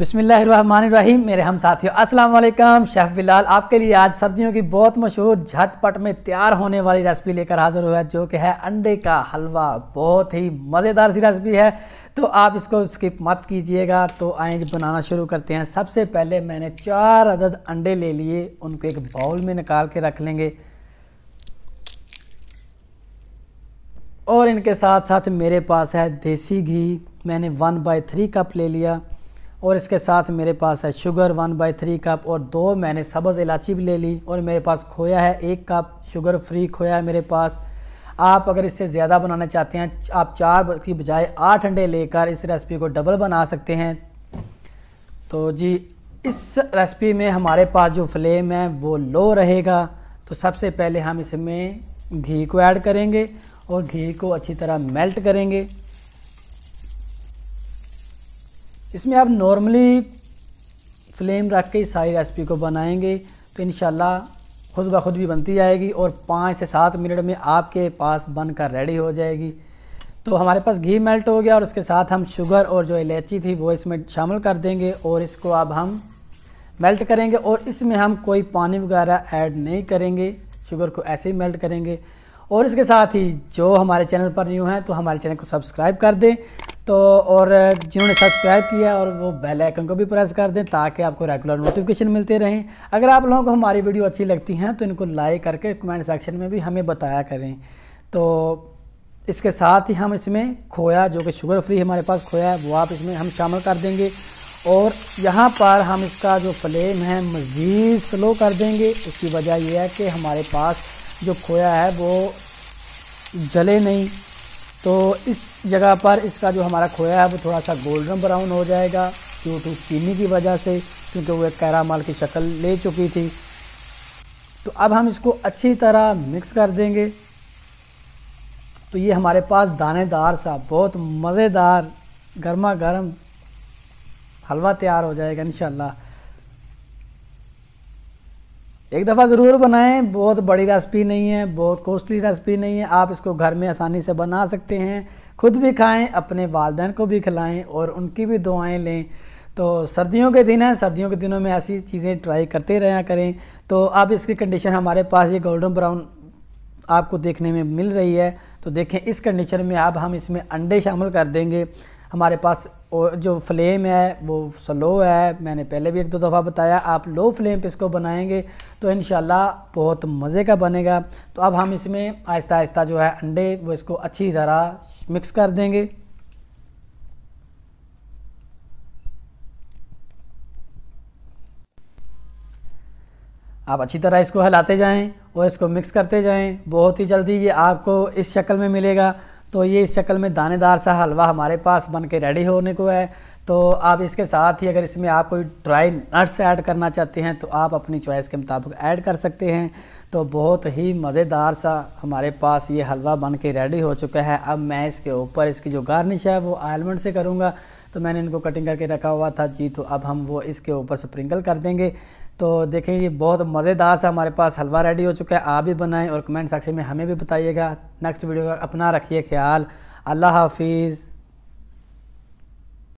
बिसमीम मेरे हम साथियों अस्सलाम वालेकुम शेफ़ बिलाल आपके लिए आज सर्दियों की बहुत मशहूर झटपट में तैयार होने वाली रेसिपी लेकर हाज़िर हुआ है जो कि है अंडे का हलवा बहुत ही मज़ेदार सी रेसिपी है तो आप इसको स्किप मत कीजिएगा तो आए बनाना शुरू करते हैं सबसे पहले मैंने चार अदद अंडे ले लिए उनको एक बाउल में निकाल के रख लेंगे और इनके साथ साथ मेरे पास है देसी घी मैंने वन बाई थ्री कप ले लिया और इसके साथ मेरे पास है sugar one by three cup और दो मैंने सब्ज़ इलाची भी ले ली और मेरे पास खोया है एक कप शुगर फ्री खोया है मेरे पास आप अगर इससे ज़्यादा बनाना चाहते हैं आप चार की बजाय आठ अंडे लेकर इस रेसिपी को डबल बना सकते हैं तो जी इस रेसिपी में हमारे पास जो फ्लेम है वो लो रहेगा तो सबसे पहले हम इसमें घी को ऐड करेंगे और घी को अच्छी तरह मेल्ट करेंगे इसमें आप नॉर्मली फ्लेम रख के सारी रेसिपी को बनाएंगे तो इन खुद ब खुद भी बनती जाएगी और पाँच से सात मिनट में आपके पास बनकर रेडी हो जाएगी तो हमारे पास घी मेल्ट हो गया और उसके साथ हम शुगर और जो इलायची थी वो इसमें शामिल कर देंगे और इसको अब हम मेल्ट करेंगे और इसमें हम कोई पानी वगैरह ऐड नहीं करेंगे शुगर को ऐसे ही मेल्ट करेंगे और इसके साथ ही जो हमारे चैनल पर न्यू हैं तो हमारे चैनल को सब्सक्राइब कर दें तो और जिन्होंने सब्सक्राइब किया और वो बेल आइकन को भी प्रेस कर दें ताकि आपको रेगुलर नोटिफिकेशन मिलते रहें अगर आप लोगों को हमारी वीडियो अच्छी लगती हैं तो इनको लाइक करके कमेंट सेक्शन में भी हमें बताया करें तो इसके साथ ही हम इसमें खोया जो कि शुगर फ्री हमारे पास खोया है वो आप इसमें हम शामिल कर देंगे और यहाँ पर हम इसका जो फ्लेम है मज़ीद स्लो कर देंगे उसकी वजह यह है कि हमारे पास जो खोया है वो जले नहीं तो इस जगह पर इसका जो हमारा खोया है वो थोड़ा सा गोल्डन ब्राउन हो जाएगा क्यों टू चीनी की वजह से क्योंकि वो एक कैरामाल की शक्ल ले चुकी थी तो अब हम इसको अच्छी तरह मिक्स कर देंगे तो ये हमारे पास दानेदार सा बहुत मज़ेदार गर्मा गर्म हलवा तैयार हो जाएगा इन एक दफ़ा ज़रूर बनाएं बहुत बड़ी रेसिपी नहीं है बहुत कॉस्टली रेसिपी नहीं है आप इसको घर में आसानी से बना सकते हैं खुद भी खाएं अपने वालदेन को भी खिलाएं और उनकी भी दुआएं लें तो सर्दियों के दिन हैं सर्दियों के दिनों में ऐसी चीज़ें ट्राई करते रहें करें तो अब इसकी कंडीशन हमारे पास ये गोल्डन ब्राउन आपको देखने में मिल रही है तो देखें इस कंडीशन में अब हम इसमें अंडे शामिल कर देंगे हमारे पास जो फ्लेम है वो स्लो है मैंने पहले भी एक दो दफ़ा बताया आप लो फ्लेम पे इसको बनाएंगे तो इन बहुत मज़े का बनेगा तो अब हम इसमें आहिस्ता आहिस्ता जो है अंडे वो इसको अच्छी तरह मिक्स कर देंगे आप अच्छी तरह इसको हिलाते जाएं और इसको मिक्स करते जाएं बहुत ही जल्दी ये आपको इस शक्ल में मिलेगा तो ये इस शक्ल में दानेदार सा हलवा हमारे पास बन के रेडी होने को है तो आप इसके साथ ही अगर इसमें आप कोई ड्राई नट्स ऐड करना चाहते हैं तो आप अपनी चॉइस के मुताबिक ऐड कर सकते हैं तो बहुत ही मज़ेदार सा हमारे पास ये हलवा बन के रेडी हो चुका है अब मैं इसके ऊपर इसकी जो गार्निश है वो आलमंड से करूँगा तो मैंने इनको कटिंग करके रखा हुआ था जी तो अब हम वो इसके ऊपर स्प्रिंकल कर देंगे तो देखें ये बहुत मज़ेदार सा हमारे पास हलवा रेडी हो चुका है आप भी बनाएं और कमेंट सेक्शन में हमें भी बताइएगा नेक्स्ट वीडियो का अपना रखिए ख्याल अल्लाह हाफिज़